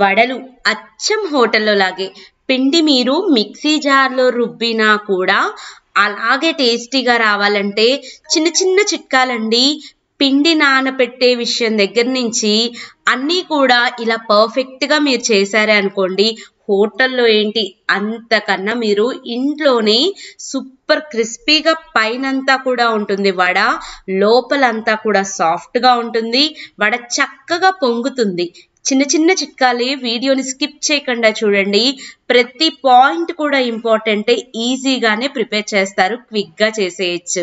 వడలు అచ్చం హోటల్లో లాగే పిండి మీరు మిక్సీ జార్లో రుబ్బినా కూడా అలాగే టేస్టీగా రావాలంటే చిన్న చిన్న చిట్కాలండి పిండి నానబెట్టే విషయం దగ్గర నుంచి అన్నీ కూడా ఇలా పర్ఫెక్ట్గా మీరు చేశారే అనుకోండి హోటల్లో ఏంటి అంతకన్నా మీరు ఇంట్లోనే సూపర్ క్రిస్పీగా పైనంతా కూడా ఉంటుంది వడ లోపలంతా కూడా సాఫ్ట్గా ఉంటుంది వడ చక్కగా పొంగుతుంది చిన్న చిన్న చిట్కాలే వీడియోని స్కిప్ చేయకుండా చూడండి ప్రతి పాయింట్ కూడా ఇంపార్టెంట్ ఈజీగానే ప్రిపేర్ చేస్తారు క్విక్గా చేసేయచ్చు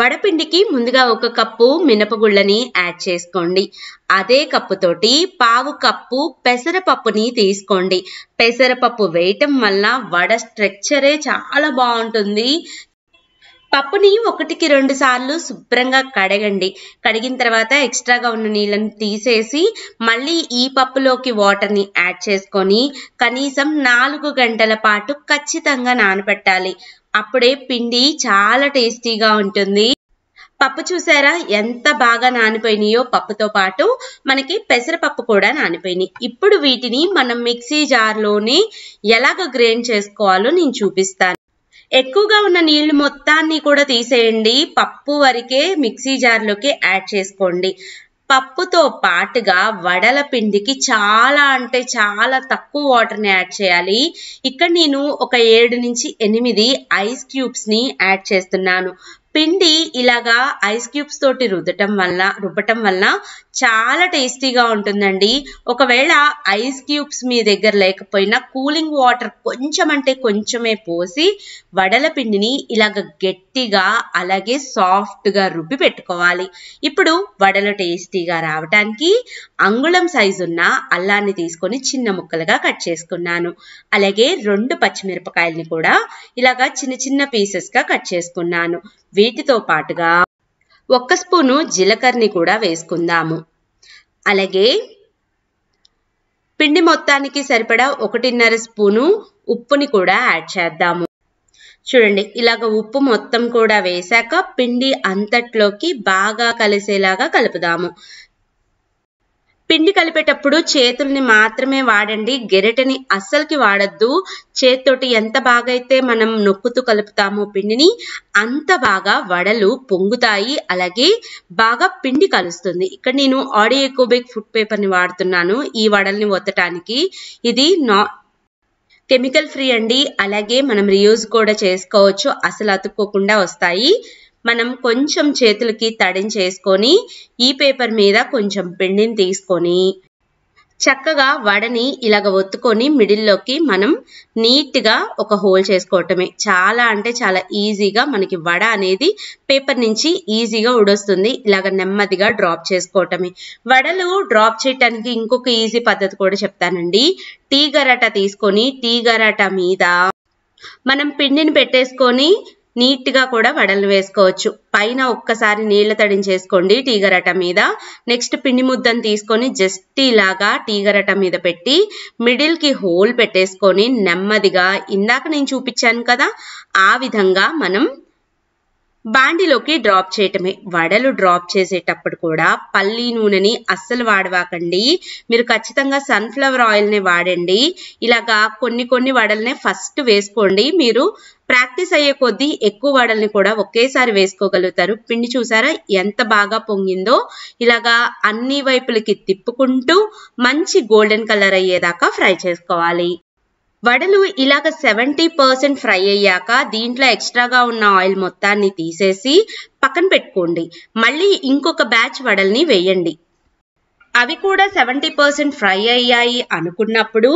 వడపిండికి ముందుగా ఒక కప్పు మినపగుళ్ళని యాడ్ చేసుకోండి అదే కప్పుతోటి పావు కప్పు పెసరపప్పుని తీసుకోండి పెసరపప్పు వేయటం వల్ల వడ స్ట్రక్చరే చాలా బాగుంటుంది పప్పుని ఒకటికి రెండు సార్లు శుభ్రంగా కడగండి కడిగిన తర్వాత ఎక్స్ట్రాగా ఉన్న నీళ్ళని తీసేసి మళ్ళీ ఈ పప్పులోకి వాటర్ని యాడ్ చేసుకొని కనీసం నాలుగు గంటల పాటు ఖచ్చితంగా నానబెట్టాలి అప్పుడే పిండి చాలా టేస్టీగా ఉంటుంది పప్పు చూసారా ఎంత బాగా నానిపోయినాయో పప్పుతో పాటు మనకి పెసరపప్పు కూడా నానిపోయినాయి ఇప్పుడు వీటిని మనం మిక్సీ జార్లోనే ఎలాగ గ్రైండ్ చేసుకోవాలో నేను చూపిస్తాను ఎక్కువగా ఉన్న నీళ్లు మొత్తాన్ని కూడా తీసేయండి పప్పు వరకే మిక్సీ జార్లోకి యాడ్ చేసుకోండి పప్పుతో పాటుగా వడల పిండికి చాలా అంటే చాలా తక్కువ వాటర్ని యాడ్ చేయాలి ఇక్కడ నేను ఒక ఏడు నుంచి ఎనిమిది ఐస్ క్యూబ్స్ని యాడ్ చేస్తున్నాను పిండి ఇలాగా ఐస్ క్యూబ్స్ తోటి రుద్దటం వల్ల రుబ్బటం వల్ల చాలా టేస్టీగా ఉంటుందండి ఒకవేళ ఐస్ క్యూబ్స్ మీ దగ్గర లేకపోయినా కూలింగ్ వాటర్ కొంచెం అంటే కొంచెమే పోసి వడల పిండిని ఇలాగ గట్టిగా అలాగే సాఫ్ట్గా రుబ్బి పెట్టుకోవాలి ఇప్పుడు వడలు టేస్టీగా రావటానికి అంగుళం సైజు ఉన్న అల్లాన్ని తీసుకొని చిన్న ముక్కలుగా కట్ చేసుకున్నాను అలాగే రెండు పచ్చిమిరపకాయల్ని కూడా ఇలాగా చిన్న చిన్న పీసెస్గా కట్ చేసుకున్నాను వీటితో పాటుగా ఒక్క స్పూను జీలకర్రని కూడా వేసుకుందాము అలాగే పిండి మొత్తానికి సరిపడా ఒకటిన్నర స్పూను ఉప్పుని కూడా యాడ్ చేద్దాము చూడండి ఇలాగ ఉప్పు మొత్తం కూడా వేశాక పిండి అంతట్లోకి బాగా కలిసేలాగా కలుపుదాము పిండి కలిపేటప్పుడు చేతుల్ని మాత్రమే వాడండి గెరటని అస్సలకి వాడద్దు చేత్తోటి ఎంత బాగా అయితే మనం నొక్కుతూ కలుపుతామో పిండిని అంత బాగా వడలు పొంగుతాయి అలాగే బాగా పిండి కలుస్తుంది ఇక్కడ నేను ఆడియో ఎకోబిక్ ఫుడ్ పేపర్ని వాడుతున్నాను ఈ వడల్ని ఒత్తటానికి ఇది నా కెమికల్ ఫ్రీ అండి అలాగే మనం రియూజ్ కూడా చేసుకోవచ్చు అసలు అతుక్కోకుండా వస్తాయి మనం కొంచెం చేతులకి తడించేసుకొని ఈ పేపర్ మీద కొంచెం పిండిని తీసుకొని చక్కగా వడని ఇలాగ ఒత్తుకొని మిడిల్లోకి మనం నీట్గా ఒక హోల్ చేసుకోవటమే చాలా అంటే చాలా ఈజీగా మనకి వడ అనేది పేపర్ నుంచి ఈజీగా ఉడొస్తుంది ఇలాగ నెమ్మదిగా డ్రాప్ చేసుకోవటమే వడలు డ్రాప్ చేయటానికి ఇంకొక ఈజీ పద్ధతి కూడా చెప్తానండి టీ గరాట తీసుకొని టీ గరాట మీద మనం పిండిని పెట్టేసుకొని నీట్ గా కూడా వడలు వేసుకోవచ్చు పైన ఒక్కసారి నీళ్ల తడించేసుకోండి టీగరట మీద నెక్స్ట్ పిండి ముద్దను తీసుకొని జస్ట్ ఇలాగా టీగరట మీద పెట్టి మిడిల్ కి హోల్ పెట్టేసుకొని నెమ్మదిగా ఇందాక నేను చూపించాను కదా ఆ విధంగా మనం బాండిలోకి డ్రాప్ చేయటమే వడలు డ్రాప్ చేసేటప్పుడు కూడా పల్లి నూనెని అస్సలు వాడవాకండి మీరు ఖచ్చితంగా సన్ఫ్లవర్ ఆయిల్ని వాడండి ఇలాగా కొన్ని కొన్ని వడల్ని ఫస్ట్ వేసుకోండి మీరు ప్రాక్టీస్ అయ్యే కొద్దీ ఎక్కువ వడల్ని కూడా ఒకేసారి వేసుకోగలుగుతారు పిండి చూసారా ఎంత బాగా పొంగిందో ఇలాగా అన్ని వైపులకి తిప్పుకుంటూ మంచి గోల్డెన్ కలర్ అయ్యేదాకా ఫ్రై చేసుకోవాలి వడలు ఇలాగ సెవెంటీ పర్సెంట్ ఫ్రై అయ్యాక దీంట్లో ఎక్స్ట్రాగా ఉన్న ఆయిల్ మొత్తాన్ని తీసేసి పక్కన పెట్టుకోండి మళ్ళీ ఇంకొక బ్యాచ్ వడల్ని వేయండి అవి కూడా సెవెంటీ పర్సెంట్ ఫ్రై అయ్యాయి అనుకున్నప్పుడు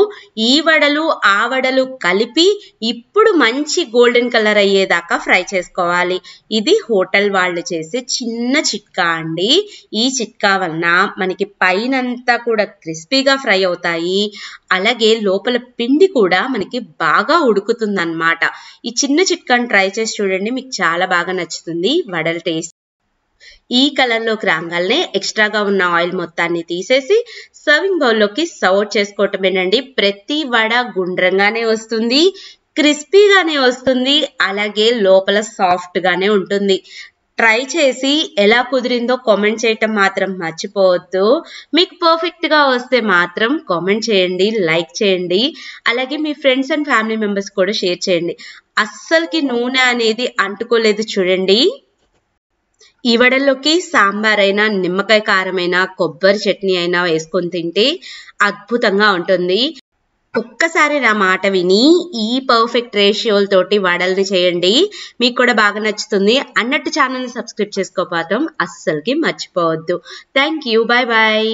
ఈ వడలు ఆ వడలు కలిపి ఇప్పుడు మంచి గోల్డెన్ కలర్ అయ్యేదాకా ఫ్రై చేసుకోవాలి ఇది హోటల్ వాళ్ళు చేసే చిన్న చిట్కా అండి ఈ చిట్కా వలన మనకి పైనంతా కూడా క్రిస్పీగా ఫ్రై అవుతాయి అలాగే లోపల పిండి కూడా మనకి బాగా ఉడుకుతుందన్నమాట ఈ చిన్న చిట్కాని ట్రై చేసి చూడండి మీకు చాలా బాగా నచ్చుతుంది వడల టేస్ట్ ఈ కలర్లోకి రాగానే ఎక్స్ట్రాగా ఉన్న ఆయిల్ మొత్తాన్ని తీసేసి సర్వింగ్ బౌల్లోకి సర్వ్ ఏంటండి ప్రతి వడ గుండ్రంగానే వస్తుంది క్రిస్పీగానే వస్తుంది అలాగే లోపల సాఫ్ట్గానే ఉంటుంది ట్రై చేసి ఎలా కుదిరిందో కామెంట్ చేయటం మాత్రం మర్చిపోవద్దు మీకు పర్ఫెక్ట్గా వస్తే మాత్రం కామెంట్ చేయండి లైక్ చేయండి అలాగే మీ ఫ్రెండ్స్ అండ్ ఫ్యామిలీ మెంబర్స్ కూడా షేర్ చేయండి అస్సలకి నూనె అనేది అంటుకోలేదు చూడండి ఈ వడల్లోకి సాంబార్ అయినా నిమ్మకాయ కారమైనా కొబ్బరి చట్నీ అయినా వేసుకొని తింటే అద్భుతంగా ఉంటుంది ఒక్కసారి నా మాట విని ఈ పర్ఫెక్ట్ రేషియోల తోటి వడల్ని చేయండి మీకు కూడా బాగా నచ్చుతుంది అన్నట్టు ఛానల్ని సబ్స్క్రైబ్ చేసుకోపోతాం అస్సలకి మర్చిపోవద్దు థ్యాంక్ యూ బాయ్ బాయ్